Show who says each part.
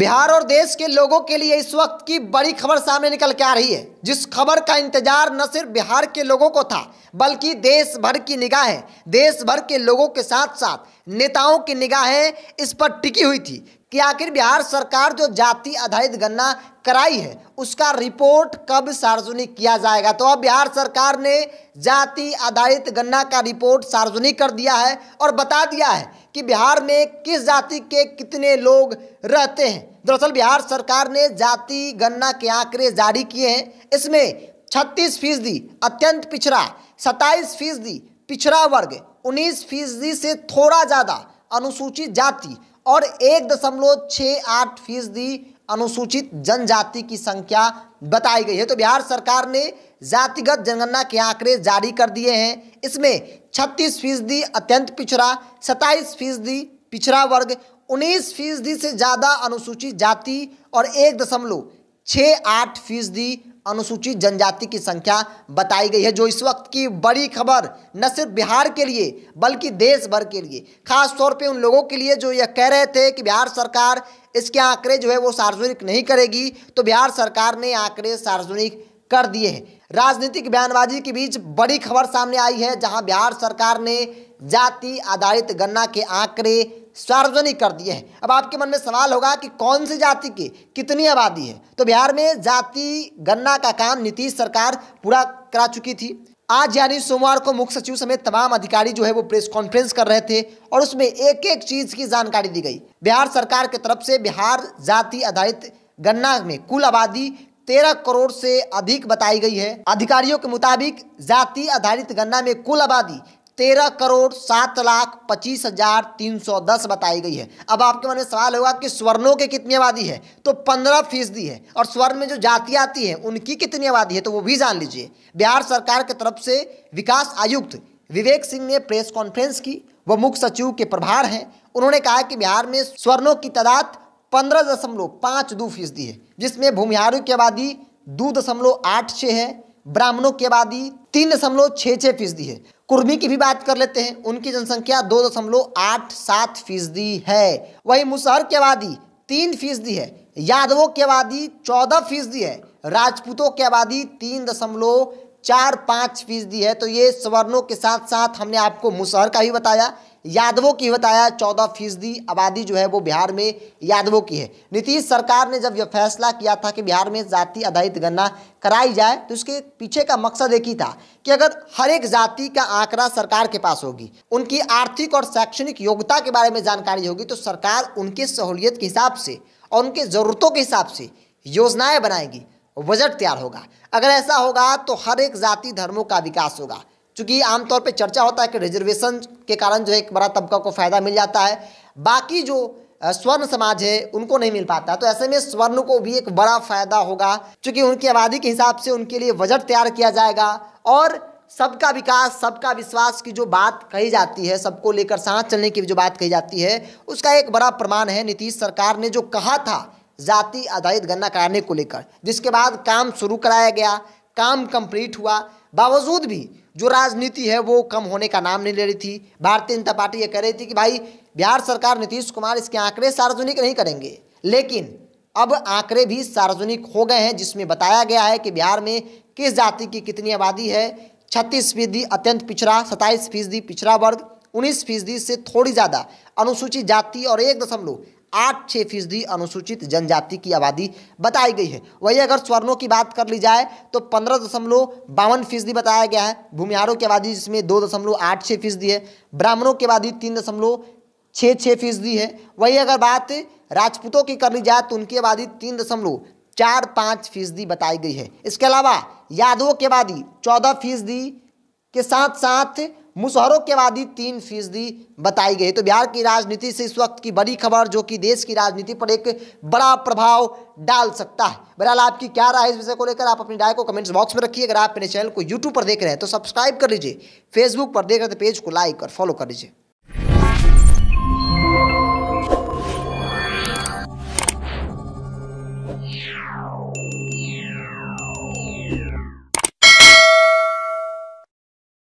Speaker 1: बिहार और देश के लोगों के लिए इस वक्त की बड़ी खबर सामने निकल के आ रही है जिस खबर का इंतजार न सिर्फ बिहार के लोगों को था बल्कि देश भर की निगाहें देश भर के लोगों के साथ साथ नेताओं की निगाहें इस पर टिकी हुई थी कि आखिर बिहार सरकार जो जाति आधारित गणना कराई है उसका रिपोर्ट कब सार्वजनिक किया जाएगा तो अब बिहार सरकार ने जाति आधारित गन्ना का रिपोर्ट सार्वजनिक कर दिया है और बता दिया है कि बिहार में किस जाति के कितने लोग रहते हैं दरअसल बिहार सरकार ने जाति गन्ना के आंकड़े जारी किए हैं इसमें छत्तीस फीसदी अत्यंत पिछड़ा सत्ताईस फीसदी पिछड़ा वर्ग उन्नीस फीसदी से थोड़ा ज़्यादा अनुसूचित जाति और एक दशमलव छः आठ फीसदी अनुसूचित जनजाति की संख्या बताई गई है तो बिहार सरकार ने जातिगत जनगणना के आंकड़े जारी कर दिए हैं इसमें छत्तीस फीसदी अत्यंत पिछड़ा सत्ताईस फीसदी पिछड़ा वर्ग उन्नीस फीसदी से ज़्यादा अनुसूचित जाति और एक दशमलव छः आठ फीसदी अनुसूचित जनजाति की संख्या बताई गई है जो इस वक्त की बड़ी खबर न सिर्फ बिहार के लिए बल्कि देश भर के लिए खास तौर पे उन लोगों के लिए जो यह कह रहे थे कि बिहार सरकार इसके आंकड़े जो है वो सार्वजनिक नहीं करेगी तो बिहार सरकार ने आंकड़े सार्वजनिक कर दिए हैं राजनीतिक बयानबाजी के बीच बड़ी खबर सामने आई है जहां बिहार सरकार ने जाति आधारित गणना के आंकड़े सार्वजनिक कर दिए हैं अब आपके मन में सवाल होगा कि कौन सी जाति की कितनी आबादी है तो बिहार में जाति गणना का काम नीतीश सरकार पूरा करा चुकी थी आज यानी सोमवार को मुख्य सचिव समेत तमाम अधिकारी जो है वो प्रेस कॉन्फ्रेंस कर रहे थे और उसमें एक एक चीज की जानकारी दी गई बिहार सरकार की तरफ से बिहार जाति आधारित गणना में कुल आबादी तेरह करोड़ से अधिक बताई गई है अधिकारियों के मुताबिक जाति आधारित गणना में कुल आबादी तेरह करोड़ सात लाख पच्चीस हजार तीन सौ दस बताई गई है अब आपके मन में सवाल होगा कि स्वर्णों के कितनी आबादी है तो पंद्रह फीसदी है और स्वर्ण में जो जाति आती है उनकी कितनी आबादी है तो वो भी जान लीजिए बिहार सरकार की तरफ से विकास आयुक्त विवेक सिंह ने प्रेस कॉन्फ्रेंस की वह मुख्य सचिव के प्रभार हैं उन्होंने कहा कि बिहार में स्वर्णों की तादाद पंद्रह दशमलव पाँच दो फीसदी है जिसमें भूमिहारों की आबादी दो दशमलव आठ छः है ब्राह्मणों की आबादी तीन दशमलव छः छः फीसदी है कुर्मी की भी बात कर लेते हैं उनकी जनसंख्या दो दशमलव आठ सात फीसदी है वही मुसहर की आबादी तीन फीसदी है यादवों की आबादी चौदह फीसदी है राजपूतों की आबादी तीन दशमलव चार पाँच फीसदी है तो ये सवर्णों के साथ साथ हमने आपको मुसहर का भी बताया यादवों की बताया चौदह फीसदी आबादी जो है वो बिहार में यादवों की है नीतीश सरकार ने जब यह फैसला किया था कि बिहार में जाति आधारित गणना कराई जाए तो उसके पीछे का मकसद एक ही था कि अगर हर एक जाति का आंकड़ा सरकार के पास होगी उनकी आर्थिक और शैक्षणिक योग्यता के बारे में जानकारी होगी तो सरकार उनकी सहूलियत के हिसाब से और उनके ज़रूरतों के हिसाब से योजनाएँ बनाएगी बजट तैयार होगा अगर ऐसा होगा तो हर एक जाति धर्मों का विकास होगा चूँकि आमतौर पे चर्चा होता है कि रिजर्वेशन के कारण जो है एक बड़ा तबका को फ़ायदा मिल जाता है बाकी जो स्वर्ण समाज है उनको नहीं मिल पाता तो ऐसे में स्वर्ण को भी एक बड़ा फ़ायदा होगा क्योंकि उनकी आबादी के हिसाब से उनके लिए बजट तैयार किया जाएगा और सबका विकास सबका विश्वास की जो बात कही जाती है सबको लेकर सांस चलने की जो बात कही जाती है उसका एक बड़ा प्रमाण है नीतीश सरकार ने जो कहा था जाति आधारित गन्ना कराने को लेकर जिसके बाद काम शुरू कराया गया काम कंप्लीट हुआ बावजूद भी जो राजनीति है वो कम होने का नाम नहीं ले रही थी भारतीय जनता पार्टी ये कह रही थी कि भाई बिहार सरकार नीतीश कुमार इसके आंकड़े सार्वजनिक नहीं करेंगे लेकिन अब आंकड़े भी सार्वजनिक हो गए हैं जिसमें बताया गया है कि बिहार में किस जाति की कितनी आबादी है छत्तीस फीसदी अत्यंत पिछड़ा सत्ताईस फीसदी पिछड़ा वर्ग उन्नीस फीसदी से थोड़ी ज़्यादा अनुसूचित जाति और एक दशमलव आठ छः फीसदी अनुसूचित जनजाति की आबादी बताई गई है वही अगर स्वर्णों की बात कर ली जाए तो पंद्रह दशमलव बावन फीसदी बताया गया है भूमिहारों की आबादी जिसमें दो दशमलव आठ छः फीसदी है ब्राह्मणों की आबादी तीन दशमलव छः छः फीसदी है वही अगर बात राजपूतों की कर ली जाए तो उनकी आबादी तीन दशमलव चार पाँच फीसदी बताई गई है इसके अलावा यादवों की आबादी चौदह फीसदी के साथ साथ मुशहरों के ही तीन फीसदी बताई गई तो बिहार की राजनीति से इस वक्त की बड़ी खबर जो कि देश की राजनीति पर एक बड़ा प्रभाव डाल सकता है बहरहाल आपकी क्या राय इस विषय को लेकर आप अपनी राय को कमेंट्स बॉक्स में रखिए अगर आप मेरे चैनल को यूट्यूब पर देख रहे हैं तो सब्सक्राइब कर लीजिए फेसबुक पर देख रहे हैं तो पेज को लाइक और फॉलो कर लीजिए